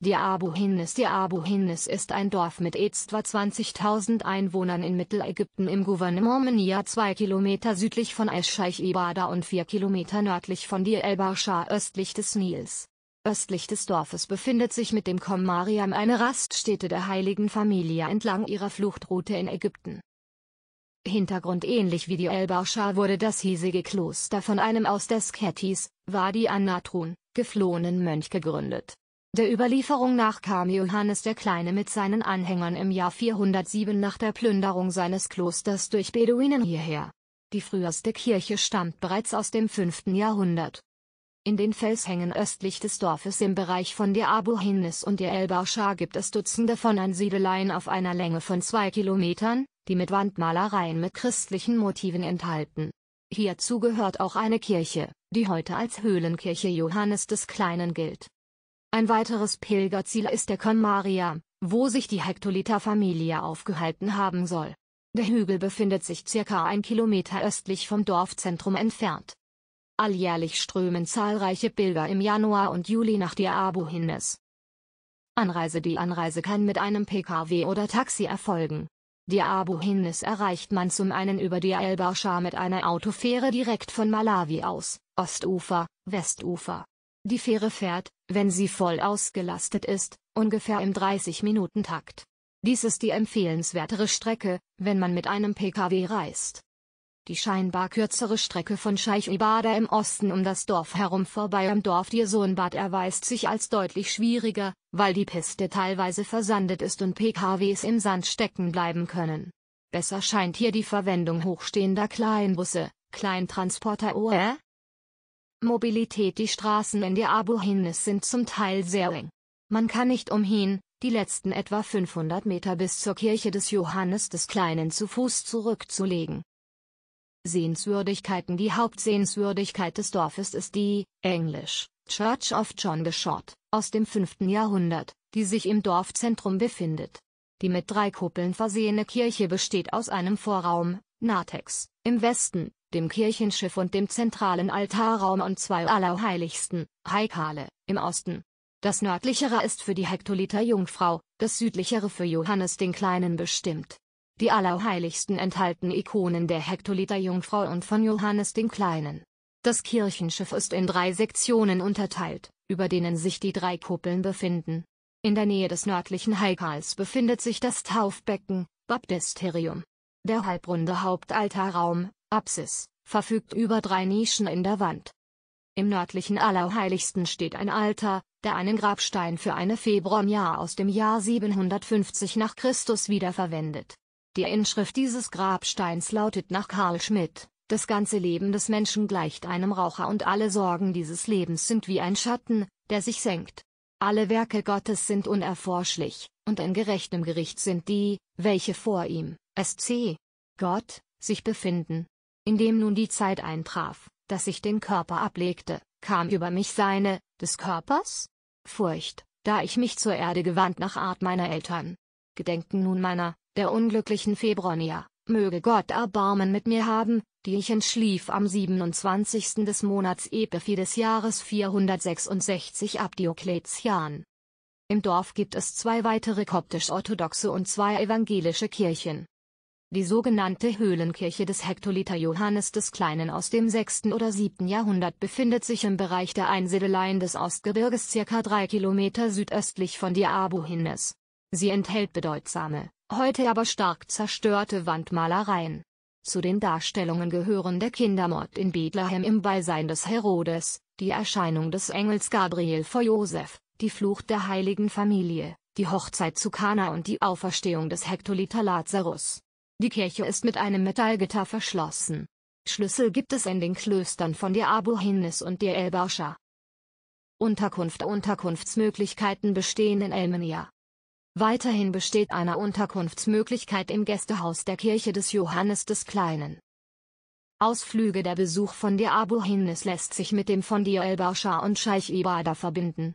Die hinnis Diabu-Hinnis ist ein Dorf mit etwa 20.000 Einwohnern in Mittelägypten im Gouvernement Menia zwei Kilometer südlich von Escheich Ibada und vier Kilometer nördlich von Dir el-Baschar östlich des Nils. Östlich des Dorfes befindet sich mit dem Kom Mariam eine Raststätte der heiligen Familie entlang ihrer Fluchtroute in Ägypten. Hintergrund ähnlich wie die El-Baschar wurde das hiesige Kloster von einem aus der Kettis, Wadi Anatrun, geflohenen Mönch gegründet der Überlieferung nach kam Johannes der Kleine mit seinen Anhängern im Jahr 407 nach der Plünderung seines Klosters durch Beduinen hierher. Die früheste Kirche stammt bereits aus dem 5. Jahrhundert. In den Felshängen östlich des Dorfes im Bereich von der Abu Hinnis und der Elbaschar gibt es Dutzende von Ansiedeleien auf einer Länge von zwei Kilometern, die mit Wandmalereien mit christlichen Motiven enthalten. Hierzu gehört auch eine Kirche, die heute als Höhlenkirche Johannes des Kleinen gilt. Ein weiteres Pilgerziel ist der Con Maria, wo sich die Hektoliter-Familie aufgehalten haben soll. Der Hügel befindet sich circa ein Kilometer östlich vom Dorfzentrum entfernt. Alljährlich strömen zahlreiche Pilger im Januar und Juli nach Diabo hines. Anreise Die Anreise kann mit einem Pkw oder Taxi erfolgen. Diabo hines erreicht man zum einen über die Elbarscha mit einer Autofähre direkt von Malawi aus, Ostufer, Westufer, die Fähre fährt, wenn sie voll ausgelastet ist, ungefähr im 30-Minuten-Takt. Dies ist die empfehlenswertere Strecke, wenn man mit einem Pkw reist. Die scheinbar kürzere Strecke von Scheich Ibada im Osten um das Dorf herum vorbei am Dorf Dirsoenbad erweist sich als deutlich schwieriger, weil die Piste teilweise versandet ist und PKWs im Sand stecken bleiben können. Besser scheint hier die Verwendung hochstehender Kleinbusse, Kleintransporter OR, Mobilität Die Straßen in der Abu Hinnis sind zum Teil sehr eng. Man kann nicht umhin, die letzten etwa 500 Meter bis zur Kirche des Johannes des Kleinen zu Fuß zurückzulegen. Sehenswürdigkeiten Die Hauptsehenswürdigkeit des Dorfes ist die, englisch, Church of John the Short, aus dem 5. Jahrhundert, die sich im Dorfzentrum befindet. Die mit drei Kuppeln versehene Kirche besteht aus einem Vorraum, Natex, im Westen, dem Kirchenschiff und dem zentralen Altarraum und zwei Allerheiligsten, Heikale, im Osten. Das nördlichere ist für die Hektoliter Jungfrau, das südlichere für Johannes den Kleinen bestimmt. Die Allerheiligsten enthalten Ikonen der Hektoliter Jungfrau und von Johannes den Kleinen. Das Kirchenschiff ist in drei Sektionen unterteilt, über denen sich die drei Kuppeln befinden. In der Nähe des nördlichen Heikals befindet sich das Taufbecken, Baptisterium. Der halbrunde Hauptaltarraum, Apsis, verfügt über drei Nischen in der Wand. Im nördlichen Allerheiligsten steht ein Altar, der einen Grabstein für eine Febromia aus dem Jahr 750 nach Christus wiederverwendet. Die Inschrift dieses Grabsteins lautet nach Karl Schmidt, das ganze Leben des Menschen gleicht einem Raucher und alle Sorgen dieses Lebens sind wie ein Schatten, der sich senkt. Alle Werke Gottes sind unerforschlich, und in gerechtem Gericht sind die, welche vor ihm, SC Gott sich befinden. Indem nun die Zeit eintraf, dass ich den Körper ablegte, kam über mich seine, des Körpers? Furcht, da ich mich zur Erde gewandt nach Art meiner Eltern. Gedenken nun meiner, der unglücklichen Febronia, möge Gott Erbarmen mit mir haben, die ich entschlief am 27. des Monats Epiphi des Jahres 466 ab Diokletian. Im Dorf gibt es zwei weitere koptisch-orthodoxe und zwei evangelische Kirchen. Die sogenannte Höhlenkirche des Hektoliter Johannes des Kleinen aus dem 6. oder 7. Jahrhundert befindet sich im Bereich der Einsiedeleien des Ostgebirges circa 3 Kilometer südöstlich von Diabohines. Sie enthält bedeutsame, heute aber stark zerstörte Wandmalereien. Zu den Darstellungen gehören der Kindermord in Bethlehem im Beisein des Herodes, die Erscheinung des Engels Gabriel vor Josef, die Flucht der heiligen Familie, die Hochzeit zu Kana und die Auferstehung des Hektoliter Lazarus. Die Kirche ist mit einem Metallgitter verschlossen. Schlüssel gibt es in den Klöstern von der Abu Hinnis und der Elbauscha. Unterkunft Unterkunftsmöglichkeiten bestehen in Elmenia. Weiterhin besteht eine Unterkunftsmöglichkeit im Gästehaus der Kirche des Johannes des Kleinen. Ausflüge Der Besuch von der Abu Hinnis lässt sich mit dem von Dir Elbauscha und Scheich Ibada verbinden.